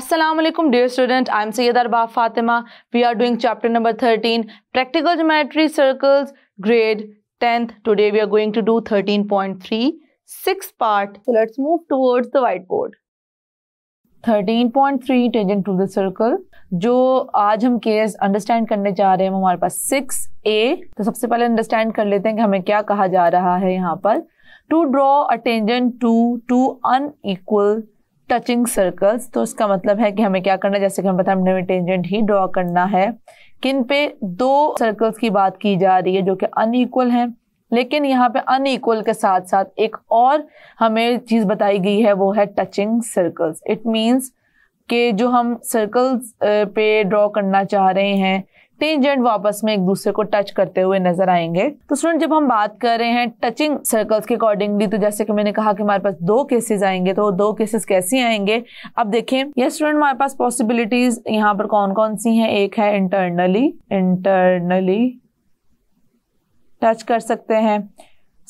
Aslam dear student I am Syed Arba Fatima we are doing chapter number 13 practical geometry circles grade tenth today we are going to do 13.3 point three six part let's move towards the white board 13.3 point two the circle जो आज हम case understand करने जा रहे हैं हमारे पास six ए तो सबसे पहले अंडरस्टैंड कर लेते हैं कि हमें क्या कहा जा रहा है यहाँ पर to draw tangents to two unequal touching circles तो इसका मतलब है कि हमें क्या करना है जैसे कि हम बताए हमने टेंजेंट ही ड्रॉ करना है किन पे दो सर्कल्स की बात की जा रही है जो कि अनईक्वल हैं लेकिन यहाँ पे अनईक्वल के साथ साथ एक और हमें चीज़ बताई गई है वो है टचिंग सर्कल्स इट मीन्स के जो हम सर्कल्स पे ड्रॉ करना चाह रहे हैं टेंजेंट वापस में एक दूसरे को टच करते हुए नजर आएंगे तो स्टूडेंट जब हम बात कर रहे हैं टचिंग सर्कल्स के अकॉर्डिंगली तो जैसे कि मैंने कहा कि हमारे पास दो केसेस आएंगे तो दो केसेस कैसे आएंगे अब देखें ये स्टूडेंट हमारे पास पॉसिबिलिटीज यहाँ पर कौन कौन सी हैं एक है इंटरनली इंटरनली टच कर सकते हैं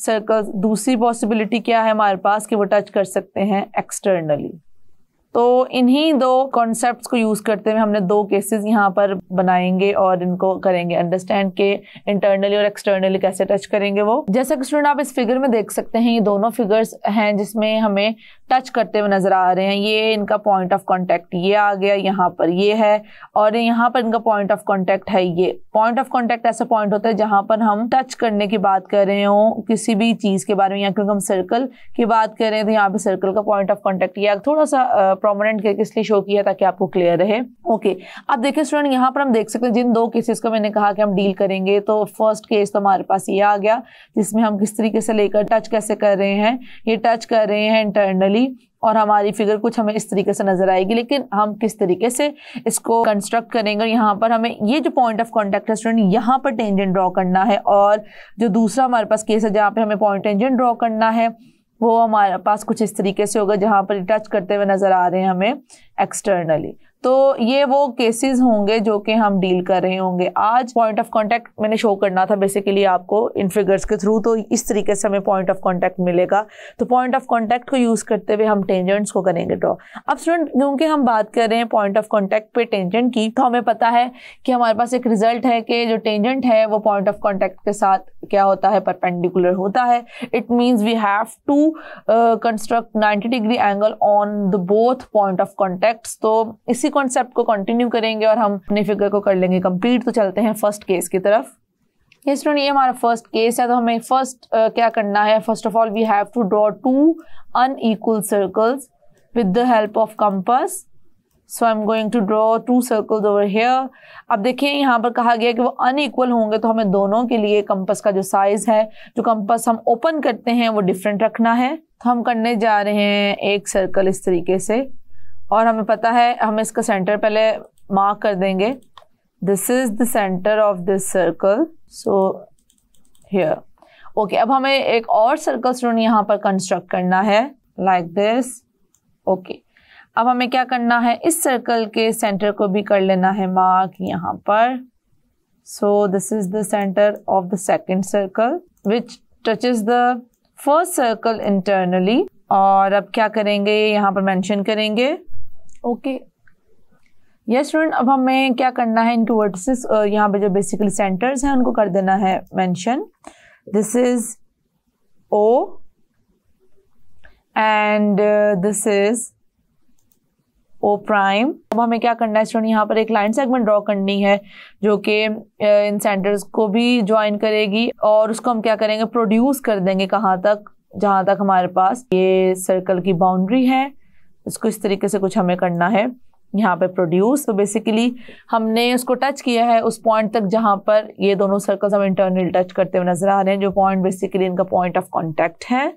सर्कल दूसरी पॉसिबिलिटी क्या है हमारे पास कि वो टच कर सकते हैं एक्सटर्नली तो इन्हीं दो कॉन्सेप्ट्स को यूज़ करते हुए हमने दो केसेस यहाँ पर बनाएंगे और इनको करेंगे अंडरस्टैंड के इंटरनली और एक्सटर्नली कैसे टच करेंगे वो जैसा कि स्टूडेंट आप इस फिगर में देख सकते हैं ये दोनों फिगर्स हैं जिसमें हमें टच करते हुए नज़र आ रहे हैं ये इनका पॉइंट ऑफ कॉन्टेक्ट ये आ गया यहाँ पर ये है और यहाँ पर इनका पॉइंट ऑफ कॉन्टेक्ट है ये पॉइंट ऑफ कॉन्टेक्ट ऐसा पॉइंट होता है जहां पर हम टच करने की बात कर रहे हो किसी भी चीज़ के बारे में या क्योंकि हम सर्कल की बात कर रहे हैं तो यहाँ पर सर्कल का पॉइंट ऑफ कॉन्टेक्ट ये थोड़ा सा प्रोमनेंट करके इसलिए शो किया ताकि आपको क्लियर रहे ओके अब देखिए स्टूडेंट यहाँ पर हम देख सकते हैं जिन दो केसेस को मैंने कहा कि हम डील करेंगे तो फर्स्ट केस तो हमारे पास ये आ गया जिसमें हम किस तरीके से लेकर टच कैसे कर रहे हैं ये टच कर रहे हैं इंटरनली होगी और हमारी फिगर कुछ हमें इस तरीके से नज़र आएगी लेकिन हम किस तरीके से इसको कंस्ट्रक्ट करेंगे यहाँ पर हमें ये जो पॉइंट ऑफ कॉन्टेक्ट है स्टूडेंट यहाँ पर टेंजेंट ड्रॉ करना है और जो दूसरा हमारे पास केस है जहाँ पर हमें पॉइंट टेंजेंट ड्रॉ करना है वो हमारे पास कुछ इस तरीके से होगा जहाँ पर टच करते हुए नज़र आ रहे हैं हमें एक्सटर्नली तो ये वो केसेस होंगे जो कि हम डील कर रहे होंगे आज पॉइंट ऑफ कांटेक्ट मैंने शो करना था बेसिकली आपको इन फिगर्स के थ्रू तो इस तरीके से हमें पॉइंट ऑफ कांटेक्ट मिलेगा तो पॉइंट ऑफ कांटेक्ट को यूज़ करते हुए हम टेंजेंट्स को करेंगे ड्रॉ अब स्टूडेंट क्योंकि हम बात कर रहे हैं पॉइंट ऑफ कॉन्टैक्ट पे टेंजेंट की तो हमें पता है कि हमारे पास एक रिजल्ट है कि जो टेंजेंट है वो पॉइंट ऑफ कॉन्टैक्ट के साथ क्या होता है परपेंडिकुलर होता है it means we have to construct ninety degree angle on the both point of contact तो इसी इसी कॉन्सेप्ट को कंटिन्यू करेंगे और हम अपने फिगर को कर लेंगे कंप्लीट तो चलते हैं फर्स्ट केस की तरफ ये स्टूडेंट ये हमारा फर्स्ट केस है तो हमें फर्स्ट uh, क्या करना है first of all we have to draw two unequal circles with the help of compass so I am going to draw two circles over here अब देखिए यहाँ पर कहा गया कि वो अनईक्वल होंगे तो हमें दोनों के लिए कंपस का जो साइज़ है जो कंपस हम ओपन करते हैं वो डिफरेंट रखना है तो हम करने जा रहे हैं एक सर्कल इस तरीके से और हमें पता है हम इसका सेंटर पहले मार्क कर देंगे this is the centre of this circle so here okay अब हमें एक और सर्कल स्टोन यहाँ पर कंस्ट्रक्ट करना है लाइक दिस ओके अब हमें क्या करना है इस सर्कल के सेंटर को भी कर लेना है मार्क यहाँ पर so this is the centre of the second circle which touch is the first circle internally और अब क्या करेंगे यहाँ पर मेंशन करेंगे ओके यस स्टूडेंट अब हमें क्या करना है इनके वर्टिसेस यहाँ पे जो बेसिकली सेंटर्स हैं उनको कर देना है mention this is O and this is O prime अब हमें क्या करना है स्टूडेंट यहाँ पर एक लाइन सेगमेंट ड्रॉ करनी है जो कि इन सेंटर्स को भी ज्वाइन करेगी और उसको हम क्या करेंगे प्रोड्यूस कर देंगे कहाँ तक जहाँ तक हमारे पास ये सर्कल की बाउंड्री है इसको इस तरीके से कुछ हमें करना है यहाँ पे प्रोड्यूस तो बेसिकली हमने उसको टच किया है उस पॉइंट तक जहाँ पर ये दोनों सर्कल्स हम इंटरनल टच करते हुए नजर आ रहे हैं जो पॉइंट बेसिकली इनका पॉइंट ऑफ कॉन्टैक्ट है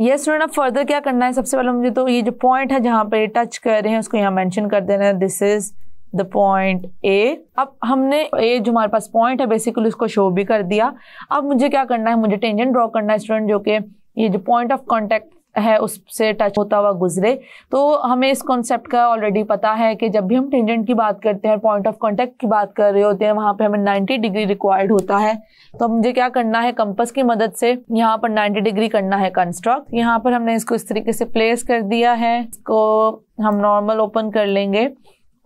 ये स्टूडेंट अब फर्दर क्या करना है सबसे पहले मुझे तो ये जो पॉइंट है जहाँ पर टच कर रहे हैं उसको यहाँ मैंशन कर देना है this is the point A अब हमने ए जो हमारे पास पॉइंट है बेसिकली उसको शो भी कर दिया अब मुझे क्या करना है मुझे टेंजेंट ड्रॉ करना है स्टूडेंट जो कि ये जो पॉइंट ऑफ कॉन्टैक्ट है उससे टच होता हुआ गुजरे तो हमें इस कॉन्सेप्ट का ऑलरेडी पता है कि जब भी हम टेंजेंट की बात करते हैं पॉइंट ऑफ कॉन्टेक्ट की बात कर रहे होते हैं वहाँ पर हमें नाइन्टी डिग्री रिक्वायर्ड होता है तो मुझे क्या करना है कंपस की मदद से यहाँ पर नाइन्टी डिग्री करना है कंस्ट्रक्ट यहाँ पर हमने इसको इस तरीके से प्लेस कर दिया है इसको हम नॉर्मल ओपन कर लेंगे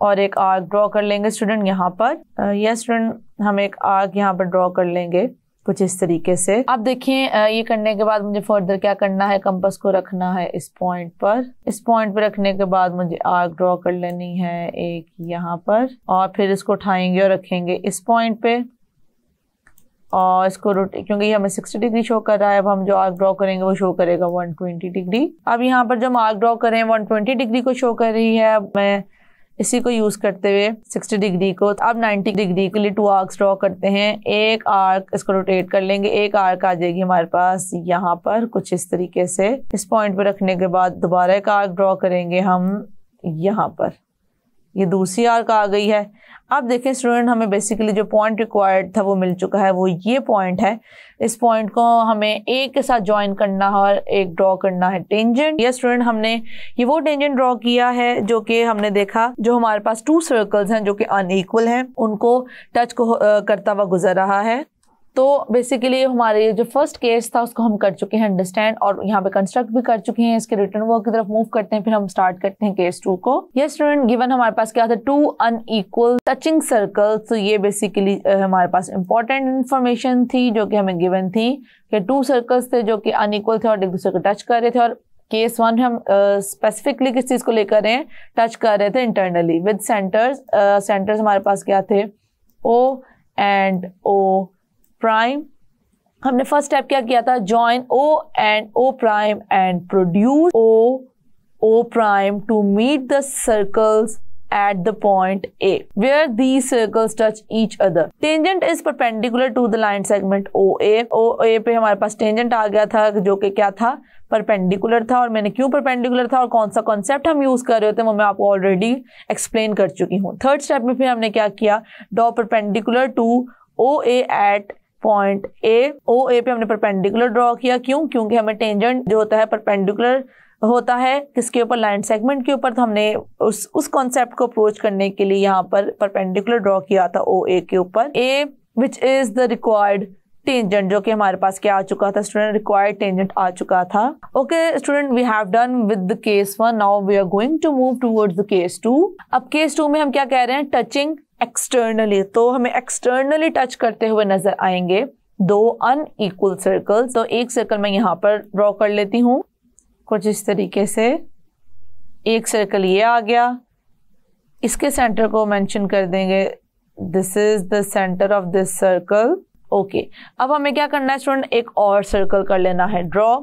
और एक आर्क ड्रॉ कर लेंगे स्टूडेंट यहाँ पर यस स्टूडेंट हम एक आर्क यहाँ पर ड्रॉ कर लेंगे कुछ इस तरीके से आप देखिए ये करने के बाद मुझे फर्दर क्या करना है कंपस को रखना है इस पॉइंट पर इस पॉइंट पर रखने के बाद मुझे आर्क ड्रॉ कर लेनी है एक यहाँ पर और फिर इसको उठाएंगे और रखेंगे इस पॉइंट पे और इसको क्योंकि ये हमें 60 डिग्री शो कर रहा है अब हम जो आर्क ड्रॉ करेंगे वो शो करेगा 120 डिग्री अब यहाँ पर जो हम आर्क ड्रॉ करें 120 डिग्री को शो कर रही है अब मैं इसी को यूज करते हुए 60 डिग्री को अब 90 डिग्री के लिए टू आर्क्स ड्रॉ करते हैं एक आर्क इसको रोटेट कर लेंगे एक आर्क आ जाएगी हमारे पास यहाँ पर कुछ इस तरीके से इस पॉइंट पर रखने के बाद दोबारा एक आर्क ड्रॉ करेंगे हम यहाँ पर ये दूसरी आर्क आ गई है अब देखें स्टूडेंट हमें बेसिकली जो पॉइंट रिक्वायर्ड था वो मिल चुका है वो ये पॉइंट है इस पॉइंट को हमें एक के साथ ज्वाइन करना है और एक ड्रॉ करना है टेंजेंट ये स्टूडेंट हमने ये वो टेंजेंट ड्रॉ किया है जो कि हमने देखा जो हमारे पास टू सर्कल्स हैं जो कि अनईक्वल हैं उनको टच को करता हुआ गुजर रहा है तो बेसिकली हमारे जो फर्स्ट केस था उसको हम कर चुके हैं अंडरस्टैंड और यहाँ पे कंस्ट्रक्ट भी कर चुके हैं इसके रिटर्न वर्क की तरफ मूव करते हैं फिर हम स्टार्ट करते हैं केस टू को ये स्टूडेंट गिवन हमारे पास क्या था टू अनईक्वल टचिंग सर्कल तो ये बेसिकली हमारे पास इंपॉर्टेंट इन्फॉर्मेशन थी जो कि हमें गिवन थी कि टू सर्कल्स थे जो कि अनईक्वल थे और एक दूसरे को टच कर रहे थे और केस वन हम स्पेसिफिकली uh, किस चीज़ को लेकर रहे हैं टच कर रहे थे इंटरनली विद सेंटर्स सेंटर्स हमारे पास क्या थे ओ एंड ओ प्राइम हमने फर्स्ट स्टेप क्या किया था join O and O prime and produce O O prime to meet the circles point A where the circles touch each other tangent is perpendicular to the line segment O A O A पे हमारे पास tangent आ गया था जो कि क्या था perpendicular था और मैंने क्यों परपेंडिकुलर था और कौन सा कॉन्सेप्ट हम यूज़ कर रहे थे वो मैं आपको ऑलरेडी एक्सप्लेन कर चुकी हूँ थर्ड स्टेप में फिर हमने क्या किया draw perpendicular to O A at point A O A पे हमने परपेंडिकुलर ड्रॉ किया क्यों क्योंकि हमें टेंजेंट जो होता है परपेंडिकुलर होता है किसके ऊपर लाइन सेगमेंट के ऊपर तो हमने उस उस कॉन्सेप्ट को अप्रोच करने के लिए यहाँ पर परपेंडिकुलर ड्रॉ किया था ओ ए के ऊपर A which is the required tangent जो कि हमारे पास क्या आ चुका था स्टूडेंट रिक्वायर्ड टेंजेंट आ चुका था okay student we have done with the case one now we are going to move towards the case two अब केस टू में हम क्या कह रहे हैं टचिंग एक्सटर्नली तो हमें एक्सटर्नली टच करते हुए नजर आएंगे दो अनइक्वल सर्कल तो एक सर्कल मैं यहाँ पर ड्रॉ कर लेती हूँ कुछ इस तरीके से एक सर्कल ये आ गया इसके सेंटर को मेंशन कर देंगे this is the centre of this circle okay अब हमें क्या करना है स्टूडेंट एक और सर्कल कर लेना है ड्रॉ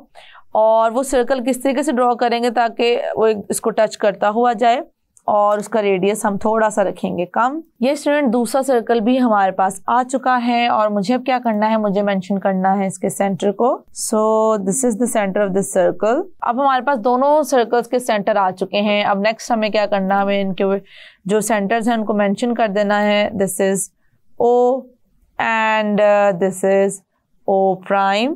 और वो सर्कल किस तरीके से ड्रॉ करेंगे ताकि वो इसको टच करता हुआ जाए और उसका रेडियस हम थोड़ा सा रखेंगे कम ये स्टूडेंट दूसरा सर्कल भी हमारे पास आ चुका है और मुझे अब क्या करना है मुझे मेंशन करना है इसके सेंटर को so this is the centre of this circle अब हमारे पास दोनों सर्कल्स के सेंटर आ चुके हैं अब नेक्स्ट हमें क्या करना हमें इनके जो सेंटर्स हैं उनको मैंशन कर देना है this is O and this is O prime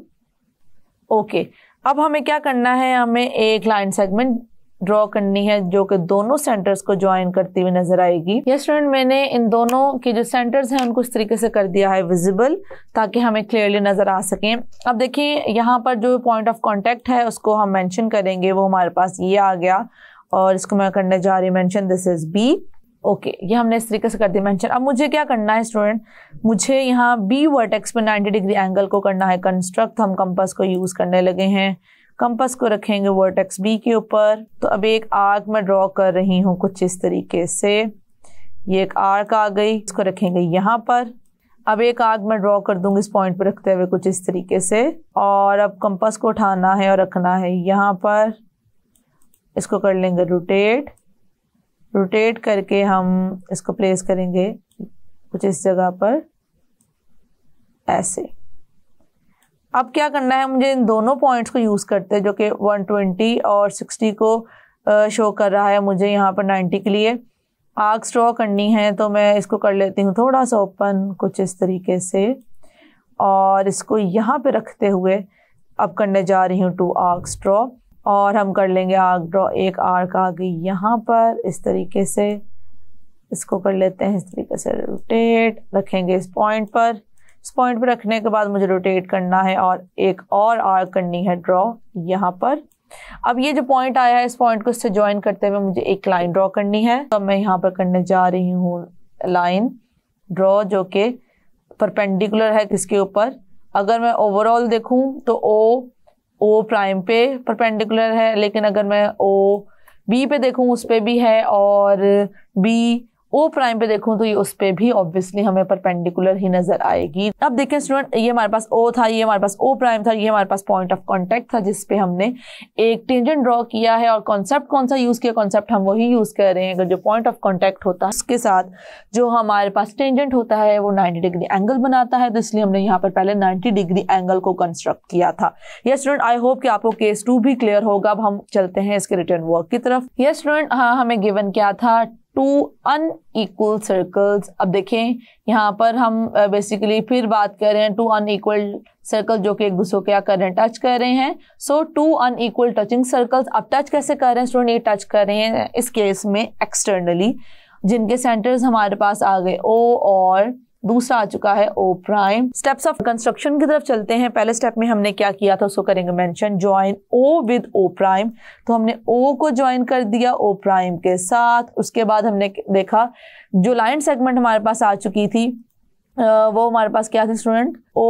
okay अब हमें क्या करना है हमें एक लाइन सेगमेंट ड्रॉ करनी है जो कि दोनों सेंटर्स को ज्वाइन करती हुई नजर आएगी ये स्टूडेंट मैंने इन दोनों के जो सेंटर्स हैं उनको इस तरीके से कर दिया है विजिबल ताकि हमें क्लियरली नजर आ सकें अब देखिए यहाँ पर जो पॉइंट ऑफ कॉन्टेक्ट है उसको हम मैंशन करेंगे वो हमारे पास ये आ गया और इसको मैं करने जा रही हूँ mention this is B okay okay, ये हमने इस तरीके से कर दिया मेंशन अब मुझे क्या करना है स्टूडेंट मुझे यहाँ बी वर्टेक्स पे 90 डिग्री एंगल को करना है कंस्ट्रक्ट हम कंपास को यूज़ करने लगे हैं कंपस को रखेंगे वर्टेक्स बी के ऊपर तो अब एक आर्क मैं ड्रॉ कर रही हूँ कुछ इस तरीके से ये एक आर्क आ गई इसको रखेंगे यहाँ पर अब एक आग मैं ड्रॉ कर दूंगी इस पॉइंट पर रखते हुए कुछ इस तरीके से और अब कंपस को उठाना है और रखना है यहाँ पर इसको कर लेंगे रोटेट रोटेट करके हम इसको प्लेस करेंगे कुछ इस जगह पर ऐसे अब क्या करना है मुझे इन दोनों पॉइंट्स को यूज़ करते हैं जो कि 120 और 60 को शो कर रहा है मुझे यहाँ पर 90 के लिए आग स्ट्रॉ करनी है तो मैं इसको कर लेती हूँ थोड़ा सा ओपन कुछ इस तरीके से और इसको यहाँ पे रखते हुए अब करने जा रही हूँ टू आग स्ट्रॉ और हम कर लेंगे आग ड्रॉ एक आर्क आगे यहाँ पर इस तरीके से इसको कर लेते हैं इस तरीके से रोटेट रखेंगे इस पॉइंट पर इस पॉइंट पे रखने के बाद मुझे रोटेट करना है और एक और आर्क करनी है ड्रॉ यहाँ पर अब ये जो पॉइंट आया है इस पॉइंट को इससे ज्वाइन करते हुए मुझे एक लाइन ड्रॉ करनी है तो मैं यहाँ पर करने जा रही हूँ लाइन ड्रॉ जो कि परपेंडिकुलर है किसके ऊपर अगर मैं ओवरऑल देखूँ तो ओ ओ प्राइम पे परपेंडिकुलर है लेकिन अगर मैं ओ बी पे देखूँ उस पर भी है और बी ओ प्राइम पे देखूं तो ये उस पर भी ऑब्वियसली हमें परपेंडिकुलर ही नजर आएगी अब देखें स्टूडेंट ये हमारे पास ओ था ये हमारे पास ओ प्राइम था ये हमारे पास पॉइंट ऑफ कॉन्टेक्ट था जिसपे हमने एक टेंजेंट ड्रॉ किया है और कॉन्सेप्ट कौन सा यूज किया कॉन्सेप्ट हम वही यूज कर रहे हैं अगर जो पॉइंट ऑफ कॉन्टेक्ट होता है उसके साथ जो हमारे पास टेंजेंट होता है वो नाइन्टी डिग्री एंगल बनाता है तो इसलिए हमने यहाँ पर पहले नाइन्टी डिग्री एंगल को कंस्ट्रक्ट किया था ये स्टूडेंट आई होप कि आपको केस टू भी क्लियर होगा अब हम चलते हैं इसके रिटर्न वर्क की तरफ ये स्टूडेंट हाँ हमें गिवन क्या था टू अनईक्वल सर्कल्स अब देखें यहाँ पर हम बेसिकली फिर बात कर रहे हैं टू अनईक्वल सर्कल जो कि एक दूसरे को क्या कर रहे हैं टच कर रहे हैं so two unequal touching circles अब टच कैसे कर रहे हैं स्टूडेंट ये टच कर रहे हैं इस केस में एक्सटर्नली जिनके सेंटर्स हमारे पास आ गए ओ और दूसरा आ चुका है O prime steps of construction की तरफ चलते हैं पहले स्टेप में हमने क्या किया था उसको करेंगे mention join O with O prime तो हमने ओ को ज्वाइन कर दिया ओ प्राइम के साथ उसके बाद हमने देखा जो लाइन सेगमेंट हमारे पास आ चुकी थी वो हमारे पास क्या थी student O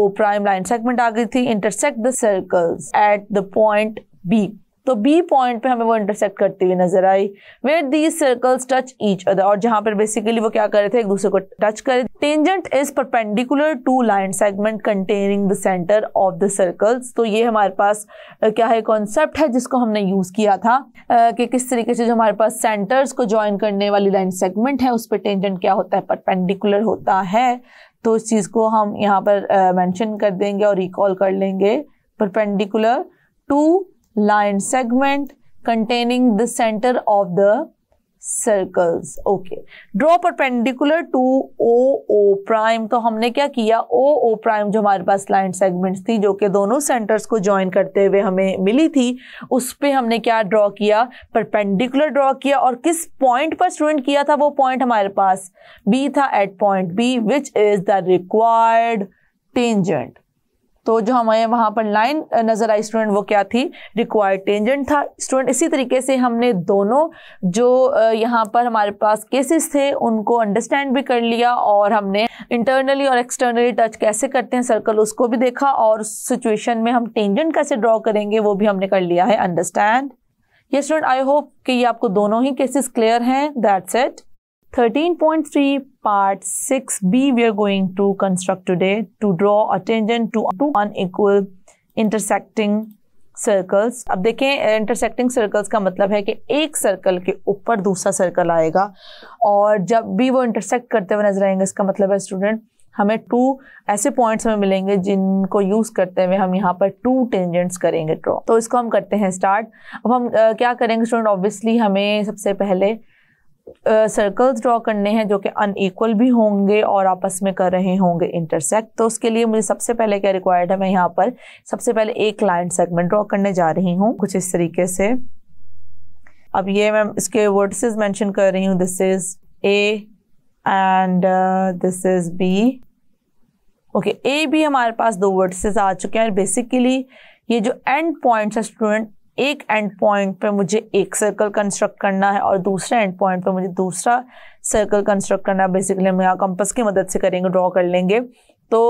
O prime line segment आ गई थी intersect the circles at the point B तो बी पॉइंट पे हमें वो इंटरसेक्ट करती हुई नजर आई where these circles touch each other और जहां पर बेसिकली वो क्या कर रहे थे एक दूसरे को टच करे tangent is perpendicular to line segment containing the centre of the circles तो ये हमारे पास क्या है कॉन्सेप्ट है जिसको हमने यूज किया था कि किस तरीके से जो हमारे पास सेंटर्स को ज्वाइन करने वाली लाइन सेगमेंट है उस पर टेंजेंट क्या होता है परपेंडिकुलर होता है तो इस चीज़ को हम यहाँ पर मेंशन कर देंगे और रिकॉल कर लेंगे perpendicular to line segment containing the center of the circles okay draw perpendicular to O O prime तो हमने क्या किया ओ ओ प्राइम जो हमारे पास लाइन सेगमेंट्स थी जो कि दोनों सेंटर्स को ज्वाइन करते हुए हमें मिली थी उस पर हमने क्या ड्रॉ किया परपेंडिकुलर ड्रॉ किया और किस पॉइंट पर स्टूडेंट किया था वो पॉइंट हमारे पास बी था at point B which is the required tangent तो जो हमें वहाँ पर लाइन नज़र आई स्टूडेंट वो क्या थी रिक्वायर्ड टेंजेंट था स्टूडेंट इसी तरीके से हमने दोनों जो यहाँ पर हमारे पास केसेस थे उनको अंडरस्टैंड भी कर लिया और हमने इंटरनली और एक्सटर्नली टच कैसे करते हैं सर्कल उसको भी देखा और सिचुएशन में हम टेंजेंट कैसे ड्रॉ करेंगे वो भी हमने कर लिया है अंडरस्टैंड ये स्टूडेंट आई होप कि ये आपको दोनों ही केसेस क्लियर हैं that's it 13.3 part 6b we are going to construct today to draw a tangent to two unequal intersecting circles अब देखें इंटरसेक्टिंग सर्कल्स का मतलब है कि एक सर्कल के ऊपर दूसरा सर्कल आएगा और जब भी वो इंटरसेक्ट करते हुए नजर आएंगे इसका मतलब है स्टूडेंट हमें टू ऐसे पॉइंट्स हमें मिलेंगे जिनको यूज़ करते हुए हम यहाँ पर टू टेंजेंट्स करेंगे ड्रॉ तो इसको हम करते हैं स्टार्ट अब हम आ, क्या करेंगे स्टूडेंट ऑब्वियसली हमें सबसे पहले सर्कल्स uh, ड्रॉ करने हैं जो कि अनईक्वल भी होंगे और आपस में कर रहे होंगे इंटरसेक्ट तो उसके लिए मुझे सबसे पहले क्या रिक्वायर्ड है मैं यहाँ पर सबसे पहले एक लाइन सेगमेंट ड्रॉ करने जा रही हूँ कुछ इस तरीके से अब ये मैं इसके वर्डसेज मेंशन कर रही हूँ this is A and this is B okay A भी हमारे पास दो वर्डसेज आ चुके हैं बेसिकली ये जो एंड पॉइंट है स्टूडेंट एक एंड पॉइंट पे मुझे एक सर्कल कंस्ट्रक्ट करना है और दूसरे एंड पॉइंट पे मुझे दूसरा सर्कल कंस्ट्रक्ट करना है बेसिकली हम यहाँ कंपस की मदद से करेंगे ड्रॉ कर लेंगे तो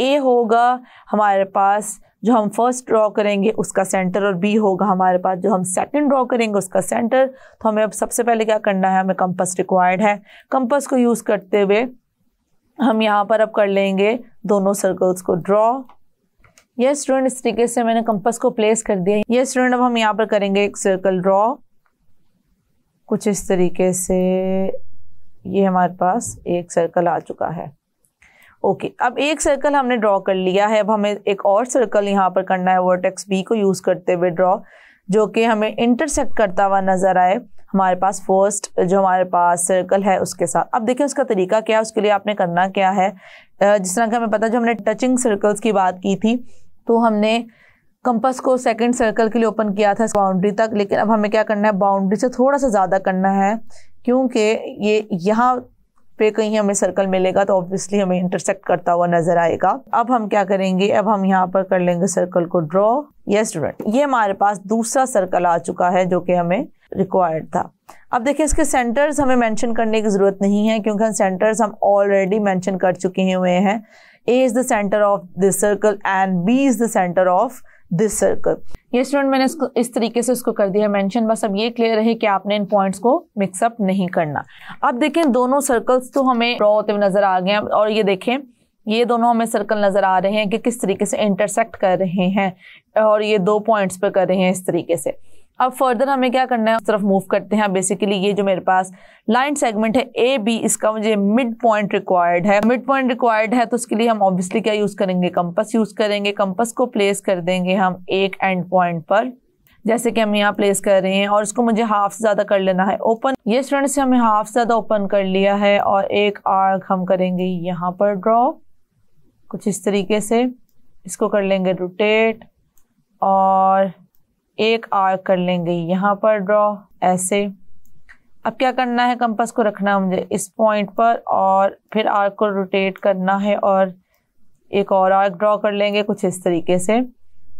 ए होगा हमारे पास जो हम फर्स्ट ड्रॉ करेंगे उसका सेंटर और बी होगा हमारे पास जो हम सेकंड ड्रॉ करेंगे उसका सेंटर तो हमें अब सबसे पहले क्या करना है हमें कंपस रिक्वायर्ड है कंपस को यूज़ करते हुए हम यहाँ पर अब कर लेंगे दोनों सर्कल्स को ड्रॉ ये स्टूडेंट इस तरीके से मैंने कंपस को प्लेस कर दिया ये स्टूडेंट अब हम यहाँ पर करेंगे एक सर्कल ड्रॉ कुछ इस तरीके से ये हमारे पास एक सर्कल आ चुका है ओके अब एक सर्कल हमने ड्रॉ कर लिया है अब हमें एक और सर्कल यहाँ पर करना है वर्टेक्स बी को यूज़ करते हुए ड्रॉ जो कि हमें इंटरसेक्ट करता हुआ नज़र आए हमारे पास फर्स्ट जो हमारे पास सर्कल है उसके साथ अब देखिए उसका तरीका क्या है उसके लिए आपने करना क्या है जिस तरह का हमें पता जो हमने टचिंग सर्कल्स की बात की थी तो हमने कंपस को सेकंड सर्कल के लिए ओपन किया था बाउंड्री तक लेकिन अब हमें क्या करना है बाउंड्री से थोड़ा सा ज़्यादा करना है क्योंकि ये यहाँ पे कहीं हमें सर्कल मिलेगा तो ऑब्वियसली हमें इंटरसेक्ट करता हुआ नजर आएगा अब हम क्या करेंगे अब हम यहाँ पर कर लेंगे सर्कल को ड्रॉ ये स्टूडेंट ये हमारे पास दूसरा सर्कल आ चुका है जो कि हमें रिक्वायर्ड था अब देखिए इसके सेंटर्स हमें मेंशन करने की ज़रूरत नहीं है क्योंकि हम सेंटर्स हम ऑलरेडी मेंशन कर चुके हुए हैं A is the centre of this circle and B is the centre of this circle ये स्टूडेंट मैंने इसको इस तरीके से उसको कर दिया मेंशन बस अब ये क्लियर रहे कि आपने इन पॉइंट्स को मिक्सअप नहीं करना अब देखें दोनों सर्कल्स तो हमें ड्रॉ होते हुए नजर आ गए हैं और ये देखें ये दोनों हमें सर्कल नज़र आ रहे हैं कि किस तरीके से इंटरसेक्ट कर रहे हैं और ये दो पॉइंट्स पर कर रहे हैं इस तरीके से अब फर्दर हमें क्या करना है उस तरफ मूव करते हैं बेसिकली ये जो मेरे पास लाइन सेगमेंट है ए बी इसका मुझे मिड पॉइंट रिक्वायर्ड है मिड पॉइंट रिक्वायर्ड है तो उसके लिए हम ऑब्वियसली क्या यूज़ करेंगे कंपस यूज़ करेंगे कंपस को प्लेस कर देंगे हम एक एंड पॉइंट पर जैसे कि हम यहाँ प्लेस कर रहे हैं और इसको मुझे हाफ से ज़्यादा कर लेना है ओपन ये स्टूडेंट से हमें हाफ से ज़्यादा ओपन कर लिया है और एक आर्क हम करेंगे यहाँ पर ड्रॉ कुछ इस तरीके से इसको कर लेंगे रोटेट और एक आर्क कर लेंगे यहाँ पर ड्रॉ ऐसे अब क्या करना है कंपास को रखना है मुझे इस पॉइंट पर और फिर आर्क को रोटेट करना है और एक और आर्क ड्रॉ कर लेंगे कुछ इस तरीके से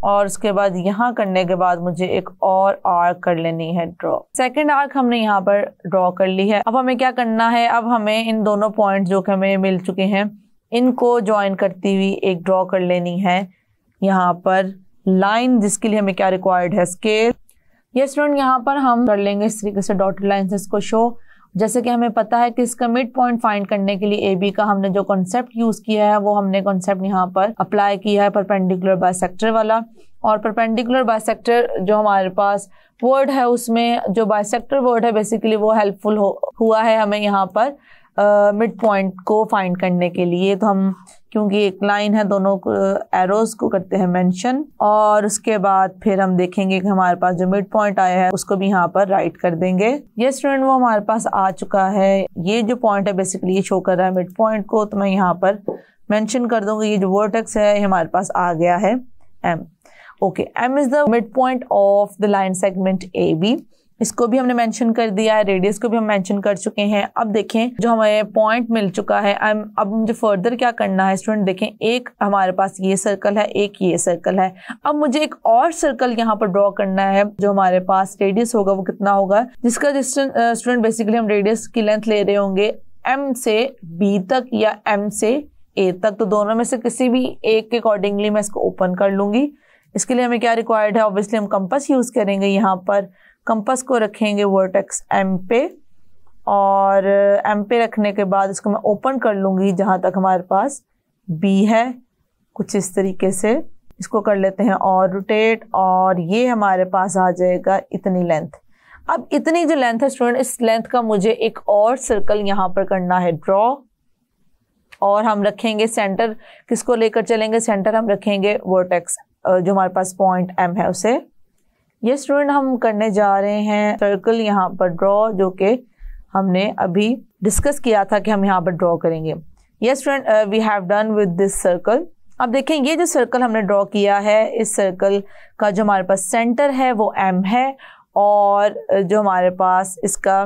और उसके बाद यहाँ करने के बाद मुझे एक और आर्क कर लेनी है ड्रॉ सेकंड आर्क हमने यहाँ पर ड्रॉ कर ली है अब हमें क्या करना है अब हमें इन दोनों पॉइंट जो कि हमें मिल चुके हैं इनको ज्वाइन करती हुई एक ड्रॉ कर लेनी है यहाँ पर लाइन जिसके लिए हमें क्या रिक्वायर्ड है स्केल ये स्टूडेंट यहाँ पर हम कर लेंगे इस तरीके से डॉटेड लाइन इसको शो जैसे कि हमें पता है कि इसका मिड पॉइंट फाइंड करने के लिए ए बी का हमने जो कॉन्सेप्ट यूज़ किया है वो हमने कॉन्सेप्ट यहाँ पर अप्लाई किया है परपेंडिकुलर बायसेक्टर वाला और परपेंडिकुलर बायसेक्टर जो हमारे पास वर्ड है उसमें जो बायसेक्टर वर्ड है बेसिकली वो हेल्पफुल हुआ है हमें यहाँ पर मिड पॉइंट को फाइंड करने के लिए तो हम क्योंकि एक लाइन है दोनों को एरोज को करते हैं मेंशन और उसके बाद फिर हम देखेंगे कि हमारे पास जो मिड पॉइंट आया है उसको भी यहाँ पर राइट कर देंगे ये स्टूडेंट वो हमारे पास आ चुका है ये जो पॉइंट है बेसिकली ये शो कर रहा है मिड पॉइंट को तो मैं यहाँ पर मैंशन कर दूंगी ये जो वर्टेक्स है ये हमारे पास आ गया है M okay M is the mid point of the line segment A B इसको भी हमने मेंशन कर दिया है रेडियस को भी हम मेंशन कर चुके हैं अब देखें जो हमें पॉइंट मिल चुका है अब मुझे फर्दर क्या करना है स्टूडेंट देखें एक हमारे पास ये सर्कल है एक ये सर्कल है अब मुझे एक और सर्कल यहाँ पर ड्रॉ करना है जो हमारे पास रेडियस होगा वो कितना होगा जिसका डिस्टेंस स्टूडेंट बेसिकली हम रेडियस की लेंथ ले रहे होंगे एम से बी तक या एम से ए तक तो दोनों में से किसी भी एक के अकॉर्डिंगली मैं इसको ओपन कर लूँगी इसके लिए हमें क्या रिक्वायर्ड है ऑब्वियसली हम कंपस यूज़ करेंगे यहाँ पर कंपस को रखेंगे वर्टेक्स एम पे और एम uh, पे रखने के बाद इसको मैं ओपन कर लूँगी जहाँ तक हमारे पास बी है कुछ इस तरीके से इसको कर लेते हैं और रोटेट और ये हमारे पास आ जाएगा इतनी लेंथ अब इतनी जो लेंथ है स्टूडेंट इस लेंथ का मुझे एक और सर्कल यहाँ पर करना है ड्रॉ और हम रखेंगे सेंटर किसको लेकर चलेंगे सेंटर हम रखेंगे वर्टेक्स uh, जो हमारे पास पॉइंट एम है उसे ये स्टूडेंट हम करने जा रहे हैं सर्कल यहाँ पर ड्रॉ जो कि हमने अभी डिस्कस किया था कि हम यहाँ पर ड्रॉ करेंगे ये student we have done with this circle अब देखें ये जो सर्कल हमने ड्रॉ किया है इस सर्कल का जो हमारे पास सेंटर है वो एम है और uh, जो हमारे पास इसका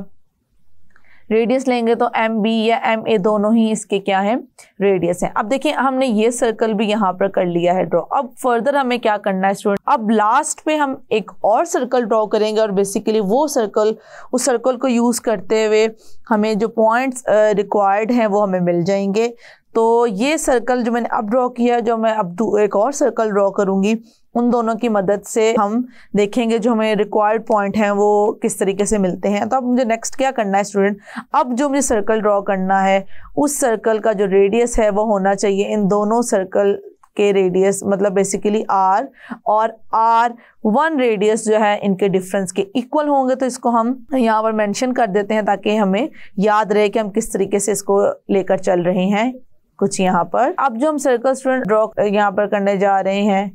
रेडियस लेंगे तो एम बी या एम ए दोनों ही इसके क्या हैं रेडियस हैं अब देखिए हमने ये सर्कल भी यहाँ पर कर लिया है ड्रॉ अब फर्दर हमें क्या करना है स्टूडेंट अब लास्ट में हम एक और सर्कल ड्रॉ करेंगे और बेसिकली वो सर्कल उस सर्कल को यूज़ करते हुए हमें जो पॉइंट्स रिक्वायर्ड हैं वो हमें मिल जाएंगे तो ये सर्कल जो मैंने अब ड्रॉ किया जो मैं अब एक और सर्कल ड्रॉ करूँगी उन दोनों की मदद से हम देखेंगे जो हमें रिक्वायर्ड पॉइंट हैं वो किस तरीके से मिलते हैं तो अब मुझे नेक्स्ट क्या करना है स्टूडेंट अब जो मुझे सर्कल ड्रॉ करना है उस सर्कल का जो रेडियस है वो होना चाहिए इन दोनों सर्कल के रेडियस मतलब बेसिकली आर और आर वन रेडियस जो है इनके डिफरेंस के इक्वल होंगे तो इसको हम यहाँ पर मैंशन कर देते हैं ताकि हमें याद रहे कि हम किस तरीके से इसको लेकर चल रहे हैं कुछ यहाँ पर अब जो हम सर्कल स्टूडेंट ड्रॉ यहाँ पर करने जा रहे हैं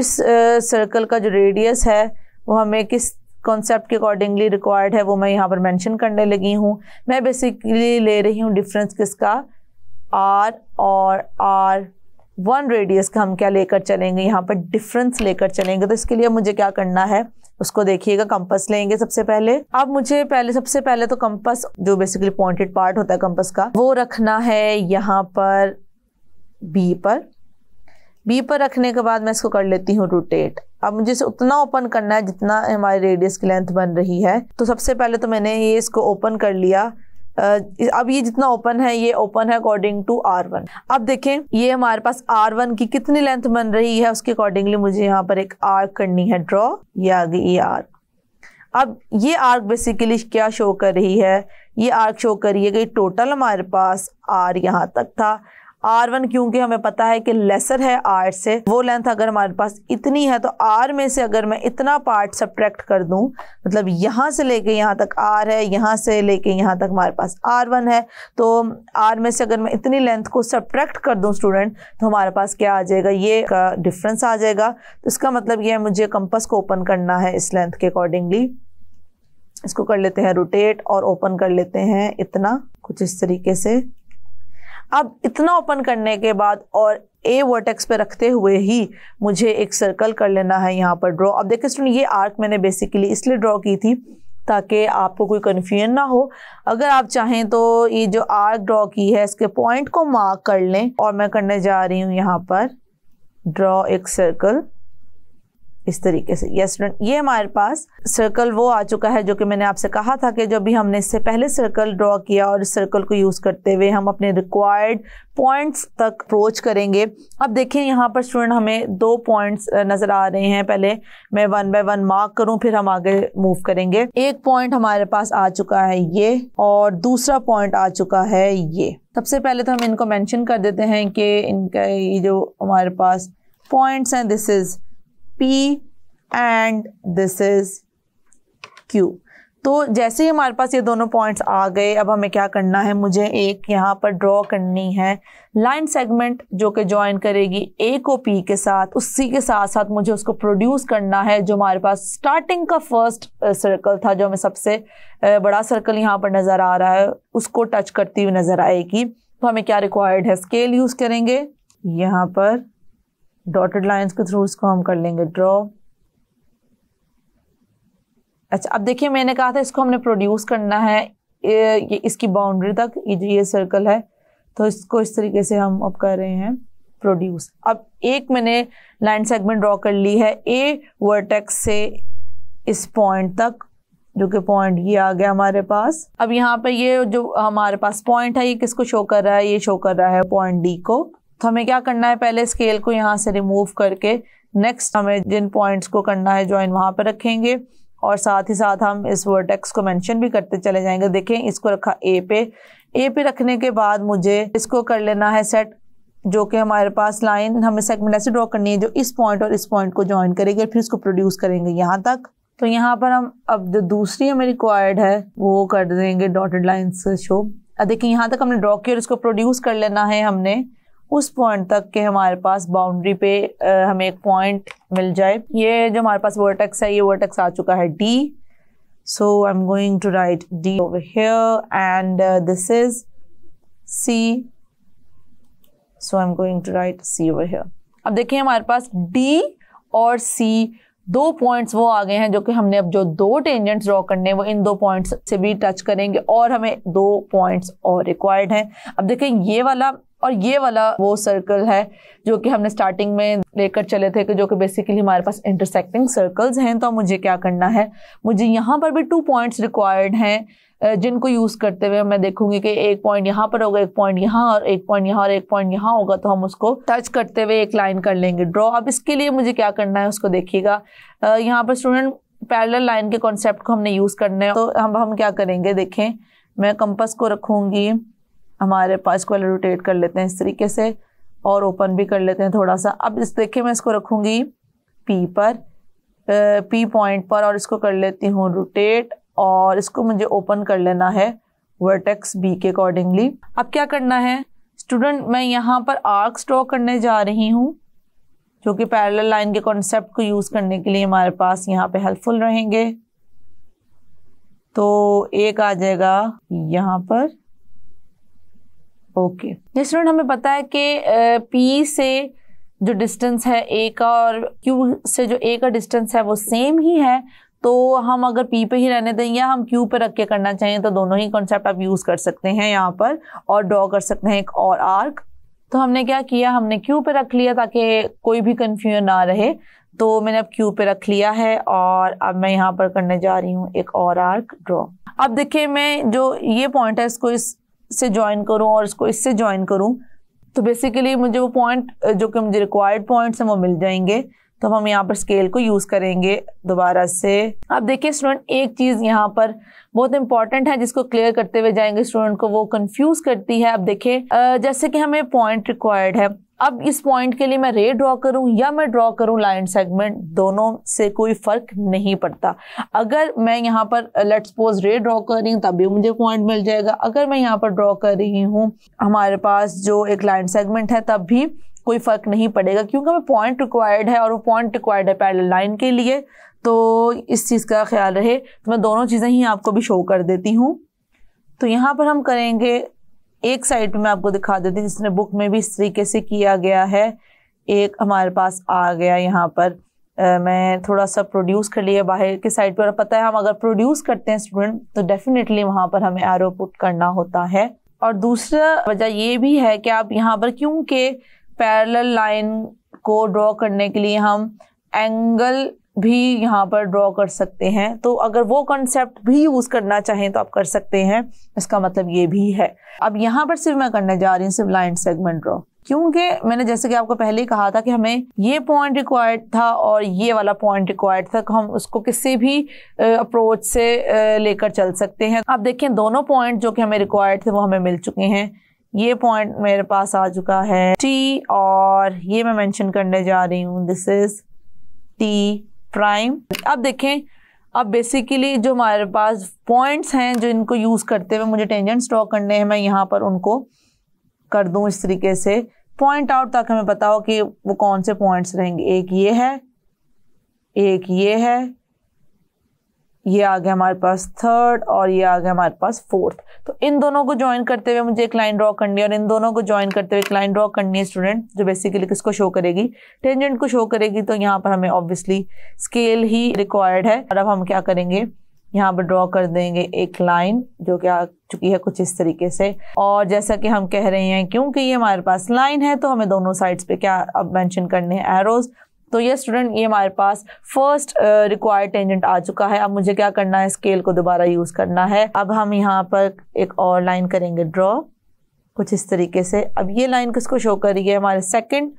इस सर्कल का जो रेडियस है वो हमें किस कॉन्सेप्ट के अकॉर्डिंगली रिक्वायर्ड है वो मैं यहाँ पर मेंशन करने लगी हूँ मैं बेसिकली ले रही हूँ डिफरेंस किसका आर और आर वन रेडियस का हम क्या लेकर चलेंगे यहाँ पर डिफरेंस लेकर चलेंगे तो इसके लिए मुझे क्या करना है उसको देखिएगा कंपस लेंगे सबसे पहले अब मुझे पहले सबसे पहले तो कंपस जो बेसिकली पॉइंटेड पार्ट होता है कंपस का वो रखना है यहाँ पर बी पर बी पर रखने के बाद मैं इसको कर लेती हूँ रोटेट अब मुझे इसे उतना ओपन करना है जितना हमारे रेडियस की लेंथ बन रही है तो सबसे पहले तो मैंने ये इसको ओपन कर लिया अब ये जितना ओपन है ये ओपन है अकॉर्डिंग टू आर वन अब देखें ये हमारे पास आर वन की कितनी लेंथ बन रही है उसके अकॉर्डिंगली मुझे यहाँ पर एक आर्क करनी है ड्रॉ ये आगे गई ये आर्क अब ये आर्क बेसिकली क्या शो कर रही है ये आर्क शो कर रही है कि टोटल हमारे पास आर यहाँ तक था आर वन क्योंकि हमें पता है कि लेसर है आर से वो लेंथ अगर हमारे पास इतनी है तो आर में से अगर मैं इतना पार्ट सब्ट्रैक्ट कर दूं मतलब यहां से लेके यहां तक आर है यहां से लेके यहां तक हमारे पास आर वन है तो आर में से अगर मैं इतनी लेंथ को सब्ट्रैक्ट कर दूं स्टूडेंट तो हमारे पास क्या आ जाएगा ये का डिफरेंस आ जाएगा तो इसका मतलब ये है मुझे कंपस को ओपन करना है इस लेंथ के अकॉर्डिंगली इसको कर लेते हैं रोटेट और ओपन कर लेते हैं इतना कुछ इस तरीके से अब इतना ओपन करने के बाद और ए वर्टेक्स पे रखते हुए ही मुझे एक सर्कल कर लेना है यहाँ पर ड्रॉ अब देखिए स्टूडेंट ये आर्क मैंने बेसिकली इसलिए ड्रॉ की थी ताकि आपको कोई कन्फ्यूजन ना हो अगर आप चाहें तो ये जो आर्क ड्रॉ की है इसके पॉइंट को मार्क कर लें और मैं करने जा रही हूँ यहाँ पर ड्रॉ एक सर्कल इस तरीके से ये स्टूडेंट ये हमारे पास सर्कल वो आ चुका है जो कि मैंने आपसे कहा था कि जब भी हमने इससे पहले सर्कल ड्रॉ किया और इस सर्कल को यूज़ करते हुए हम अपने रिक्वायर्ड पॉइंट्स तक अप्रोच करेंगे अब देखें यहाँ पर स्टूडेंट हमें दो पॉइंट्स नज़र आ रहे हैं पहले मैं वन बाय वन मार्क करूँ फिर हम आगे मूव करेंगे एक पॉइंट हमारे पास आ चुका है ये और दूसरा पॉइंट आ चुका है ये सबसे पहले तो हम इनको मैंशन कर देते हैं कि इनका ये जो हमारे पास पॉइंट्स हैं this is P and this is Q तो जैसे ही हमारे पास ये दोनों पॉइंट्स आ गए अब हमें क्या करना है मुझे एक यहाँ पर ड्रॉ करनी है लाइन सेगमेंट जो कि ज्वाइन करेगी ए को पी के साथ उसी के साथ साथ मुझे उसको प्रोड्यूस करना है जो हमारे पास स्टार्टिंग का फर्स्ट सर्कल था जो हमें सबसे बड़ा सर्कल यहाँ पर नज़र आ रहा है उसको टच करती हुई नज़र आएगी तो हमें क्या रिक्वायर्ड है स्केल यूज़ करेंगे यहाँ पर डॉटेड लाइंस के थ्रू इसको हम कर लेंगे ड्रॉ अच्छा अब देखिए मैंने कहा था इसको हमने प्रोड्यूस करना है ये, इसकी बाउंड्री तक ये जो ये सर्कल है तो इसको इस तरीके से हम अब कर रहे हैं प्रोड्यूस अब एक मैंने लाइन सेगमेंट ड्रॉ कर ली है ए वर्टेक्स से इस पॉइंट तक जो कि पॉइंट ये आ गया हमारे पास अब यहाँ पे ये जो हमारे पास पॉइंट है ये किसको शो कर रहा है ये शो कर रहा है पॉइंट डी को तो हमें क्या करना है पहले स्केल को यहाँ से रिमूव करके नेक्स्ट हमें जिन पॉइंट्स को करना है ज्वाइन वहाँ पर रखेंगे और साथ ही साथ हम इस वर्टेक्स को मेंशन भी करते चले जाएंगे देखें इसको रखा ए पे ए पे रखने के बाद मुझे इसको कर लेना है सेट जो कि हमारे पास लाइन हमें सेगमेंट ऐसे ड्रॉ करनी है जो इस पॉइंट और इस पॉइंट को ज्वाइन करेगी फिर इसको प्रोड्यूस करेंगे यहाँ तक तो यहाँ पर हम अब जो दूसरी हमें रिक्वायर्ड है वो कर देंगे डॉटेड लाइन से शो देखिए यहाँ तक हमने ड्रॉ किया और इसको प्रोड्यूस कर लेना है हमने उस पॉइंट तक के हमारे पास बाउंड्री पे आ, हमें एक पॉइंट मिल जाए ये जो हमारे पास वर्टेक्स है ये वर्टेक्स आ चुका है D so I am going to write D over here and this is C so I am going to write C over here अब देखिए हमारे पास डी और सी दो पॉइंट्स वो आ गए हैं जो कि हमने अब जो दो टेंजेंट्स ड्रॉ करने हैं वो इन दो पॉइंट्स से भी टच करेंगे और हमें दो पॉइंट्स और रिक्वायर्ड हैं अब देखें ये वाला और ये वाला वो सर्कल है जो कि हमने स्टार्टिंग में लेकर चले थे कि जो कि बेसिकली हमारे पास इंटरसेक्टिंग सर्कल्स हैं तो मुझे क्या करना है मुझे यहाँ पर भी टू पॉइंट्स रिक्वायर्ड हैं जिनको यूज़ करते हुए मैं देखूंगी कि एक पॉइंट यहाँ पर होगा एक पॉइंट यहाँ और एक पॉइंट यहाँ और एक पॉइंट यहाँ होगा तो हम उसको टच करते हुए एक लाइन कर लेंगे ड्रॉ अब इसके लिए मुझे क्या करना है उसको देखिएगा यहाँ पर स्टूडेंट पैरेलल लाइन के कॉन्सेप्ट को हमने यूज़ करना है तो हम हम क्या करेंगे देखें मैं कंपस को रखूँगी हमारे पास को रोटेट कर लेते हैं इस तरीके से और ओपन भी कर लेते हैं थोड़ा सा अब इस देखिए मैं इसको रखूँगी पी पर पी पॉइंट पर और इसको कर लेती हूँ रोटेट और इसको मुझे ओपन कर लेना है वर्टेक्स बी के अकॉर्डिंगली अब क्या करना है स्टूडेंट मैं यहाँ पर आर्क स्ट्रॉ करने जा रही हूँ जो कि पैरल लाइन के कॉन्सेप्ट को यूज़ करने के लिए हमारे पास यहाँ पे हेल्पफुल रहेंगे तो एक आ जाएगा यहाँ पर ओके ये स्टूडेंट हमें पता है कि पी से जो डिस्टेंस है ए का और क्यू से जो ए का डिस्टेंस है वो सेम ही है तो हम अगर पी पे ही रहने दें या हम क्यू पे रख के करना चाहिए तो दोनों ही कॉन्सेप्ट आप यूज़ कर सकते हैं यहाँ पर और ड्रॉ कर सकते हैं एक और आर्क तो हमने क्या किया हमने क्यू पे रख लिया ताकि कोई भी कन्फ्यूजन ना रहे तो मैंने अब क्यू पे रख लिया है और अब मैं यहाँ पर करने जा रही हूँ एक और आर्क ड्रॉ अब देखिए मैं जो ये पॉइंट है इसको इस से ज्वाइन करूँ और इसको इससे ज्वाइन करूँ तो बेसिकली मुझे वो पॉइंट जो कि मुझे रिक्वायर्ड पॉइंट्स हैं वो मिल जाएंगे तो हम यहाँ पर स्केल को यूज़ करेंगे दोबारा से अब देखिए स्टूडेंट एक चीज़ यहाँ पर बहुत इंपॉर्टेंट है जिसको क्लियर करते हुए जाएंगे स्टूडेंट को वो कंफ्यूज करती है अब देखिए जैसे कि हमें पॉइंट रिक्वायर्ड है अब इस पॉइंट के लिए मैं रे ड्रॉ करूं या मैं ड्रॉ करूं लाइन सेगमेंट दोनों से कोई फ़र्क नहीं पड़ता अगर मैं यहाँ पर लेट सपोज रे ड्रॉ कर रही हूँ भी मुझे पॉइंट मिल जाएगा अगर मैं यहाँ पर ड्रॉ कर रही हूँ हमारे पास जो एक लाइन सेगमेंट है तब भी कोई फ़र्क नहीं पड़ेगा क्योंकि हमें पॉइंट रिक्वायर्ड है और वो पॉइंट रिक्वायर्ड है पैरेलल लाइन के लिए तो इस चीज़ का ख्याल रहे तो मैं दोनों चीज़ें ही आपको भी शो कर देती हूँ तो यहाँ पर हम करेंगे एक साइड में आपको दिखा देती हूँ जिसने बुक में भी इस तरीके से किया गया है एक हमारे पास आ गया यहाँ पर Uh, मैं थोड़ा सा प्रोड्यूस कर लिया बाहर के साइड पर पता है हम अगर प्रोड्यूस करते हैं स्टूडेंट तो डेफिनेटली वहां पर हमें एरो पुट करना होता है और दूसरा वजह ये भी है कि आप यहाँ पर क्योंकि पैरेलल लाइन को ड्रॉ करने के लिए हम एंगल भी यहाँ पर ड्रॉ कर सकते हैं तो अगर वो कंसेप्ट भी यूज़ करना चाहें तो आप कर सकते हैं इसका मतलब ये भी है अब यहाँ पर सिर्फ मैं करने जा रही हूँ सिर्फ लाइन सेगमेंट ड्रॉ क्योंकि मैंने जैसे कि आपको पहले ही कहा था कि हमें ये पॉइंट रिक्वायर्ड था और ये वाला पॉइंट रिक्वायर्ड था तो हम उसको किसी भी अप्रोच से लेकर चल सकते हैं आप देखें दोनों पॉइंट जो कि हमें रिक्वायर्ड थे वो हमें मिल चुके हैं ये पॉइंट मेरे पास आ चुका है टी और ये मैं मेंशन करने जा रही हूँ दिस इज टी प्राइम अब देखें अब बेसिकली जो हमारे पास पॉइंट्स हैं जो इनको यूज़ करते हुए मुझे टेंजेंट्स ड्रॉ करने हैं मैं यहाँ पर उनको कर दूँ इस तरीके से पॉइंट आउट ताकि हमें पता हो कि वो कौन से पॉइंट्स रहेंगे एक ये है एक ये है ये आ गया हमारे पास थर्ड और ये आ गया हमारे पास फोर्थ तो इन दोनों को ज्वाइन करते हुए मुझे एक लाइन ड्रॉ करनी है और इन दोनों को ज्वाइन करते हुए एक लाइन ड्रॉ करनी है स्टूडेंट जो बेसिकली किसको शो करेगी टेंजेंट को शो करेगी तो यहाँ पर हमें ऑब्वियसली स्केल ही रिक्वायर्ड है और अब हम क्या करेंगे यहाँ पर ड्रॉ कर देंगे एक लाइन जो कि आ चुकी है कुछ इस तरीके से और जैसा कि हम कह रहे हैं क्योंकि ये हमारे पास लाइन है तो हमें दोनों साइड्स पे क्या अब मेंशन करने हैं एरोज तो ये स्टूडेंट ये हमारे पास फर्स्ट रिक्वायर्ड टेंजेंट आ चुका है अब मुझे क्या करना है स्केल को दोबारा यूज़ करना है अब हम यहाँ पर एक और लाइन करेंगे ड्रॉ कुछ इस तरीके से अब ये लाइन किसको शो कर रही है हमारे सेकेंड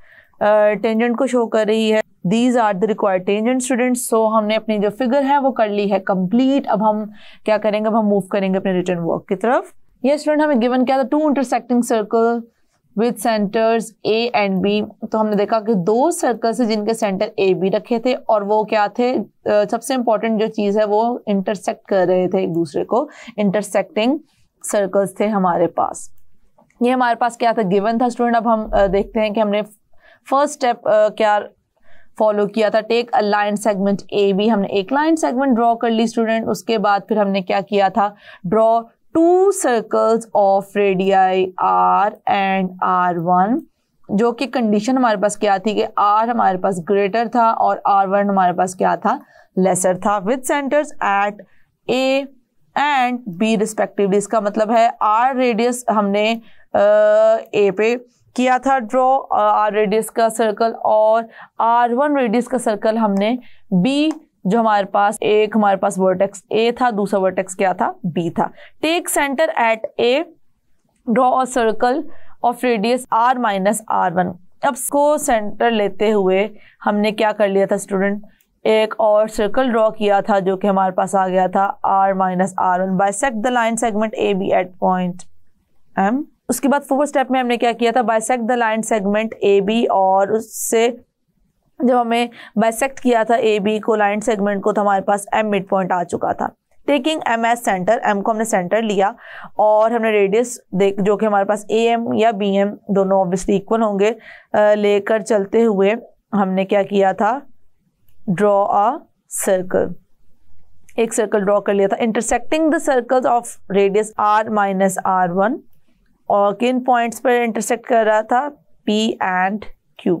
टेंजेंट uh, को शो कर रही है these are the required tangent student so हमने अपनी जो फिगर है वो कर ली है कंप्लीट अब हम क्या करेंगे अब हम मूव करेंगे अपने रिटर्न वर्क की तरफ ये स्टूडेंट हमें गिवन क्या था two intersecting circle with centres A and B तो हमने देखा कि दो सर्कल्स है जिनके सेंटर ए बी रखे थे और वो क्या थे सबसे इंपॉर्टेंट जो चीज़ है वो इंटरसेक्ट कर रहे थे एक दूसरे को इंटरसेक्टिंग सर्कल्स थे हमारे पास ये हमारे पास क्या था गिवन था स्टूडेंट अब हम देखते हैं कि हमने फर्स्ट स्टेप क्या फॉलो किया था take a line segment A B हमने एक लाइन सेगमेंट ड्रॉ कर ली स्टूडेंट उसके बाद फिर हमने क्या किया था draw two circles of radii R and R one जो कि कंडीशन हमारे पास क्या थी कि आर हमारे पास ग्रेटर था और आर वन हमारे पास क्या था लेसर था with centres at A and B respectively इसका मतलब है आर रेडियस हमने ए पे किया था ड्रॉ आर रेडियस का सर्कल और आर वन रेडियस का सर्कल हमने बी जो हमारे पास एक हमारे पास वर्टेक्स ए था दूसरा वर्टेक्स क्या था बी था take centre at A draw a circle of radius R minus R one अब इसको सेंटर लेते हुए हमने क्या कर लिया था स्टूडेंट एक और सर्कल ड्रॉ किया था जो कि हमारे पास आ गया था R minus R one bisect the line segment A B at point M उसके बाद फोर्थ स्टेप में हमने क्या किया था bisect the line segment A B और उससे जब हमें बाइसेक्ट किया था ए बी को लाइन सेगमेंट को तो हमारे पास एम मिड पॉइंट आ चुका था taking M as centre M को हमने सेंटर लिया और हमने रेडियस देख जो कि हमारे पास ए एम या बी एम दोनों ऑब्वियसली इक्वल होंगे लेकर चलते हुए हमने क्या किया था ड्रॉ अ सर्कल एक सर्कल ड्रॉ कर लिया था intersecting the circle of radius R minus R one और किन पॉइंट्स पर इंटरसेक्ट कर रहा था पी एंड क्यू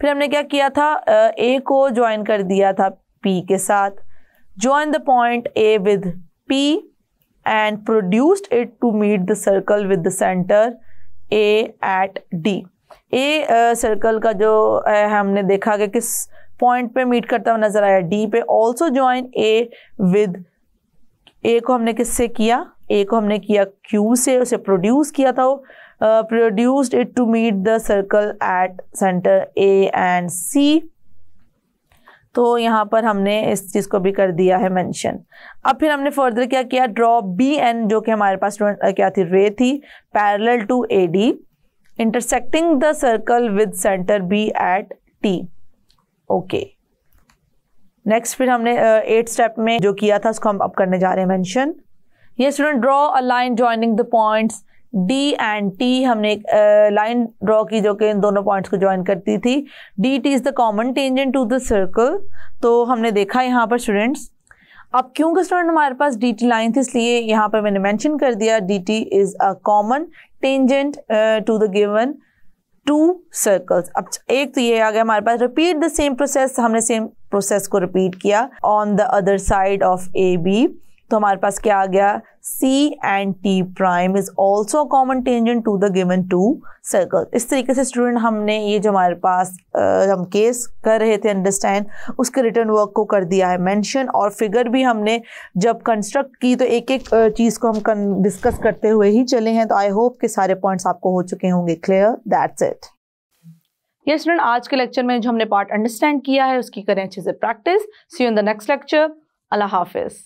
फिर हमने क्या किया था ए को ज्वाइन कर दिया था पी के साथ join the point A with P and produced it to meet the circle with the centre A at D A circle का जो है हमने देखा कि किस पॉइंट पे मीट करता हुआ नजर आया डी पे also join A with A को हमने किससे किया ए को हमने किया क्यू से उसे प्रोड्यूस किया था वो Uh, produced it to meet the circle at center A and C तो यहाँ पर हमने इस चीज़ को भी कर दिया है मेंशन अब फिर हमने फर्दर क्या किया ड्रॉ बी एन जो कि हमारे पास स्टूडेंट uh, क्या थी रे थी parallel to A D intersecting the circle with centre B at T okay next फिर हमने एट uh, स्टेप में जो किया था उसको हम अब करने जा रहे हैं मेंशन ये student draw a line joining the points D and T हमने एक लाइन ड्रॉ की जो कि इन दोनों पॉइंट्स को ज्वाइन करती थी D T is the common tangent to the circle तो हमने देखा यहाँ पर स्टूडेंट्स अब क्योंकि स्टूडेंट हमारे पास डी टी लाइन थी इसलिए यहाँ पर मैंने मैंशन कर दिया D T is a common tangent to the given two circles अब एक तो ये आ गया हमारे पास रिपीट द सेम प्रोसेस हमने सेम प्रोसेस को रिपीट किया on the other side of A B तो हमारे पास क्या आ गया C and T prime is also common tangent to the given two circle इस तरीके से स्टूडेंट हमने ये जो हमारे पास आ, हम केस कर रहे थे अंडरस्टैंड उसके रिटर्न वर्क को कर दिया है मेंशन और फिगर भी हमने जब कंस्ट्रक्ट की तो एक एक चीज़ को हम डिस्कस करते हुए ही चले हैं तो आई होप के सारे पॉइंट्स आपको हो चुके होंगे क्लियर दैट्स इट ये स्टूडेंट आज के लेक्चर में जो हमने पार्ट अंडरस्टैंड किया है उसकी करें अच्छे से practice see you in the next lecture अल्लाह हाफिज़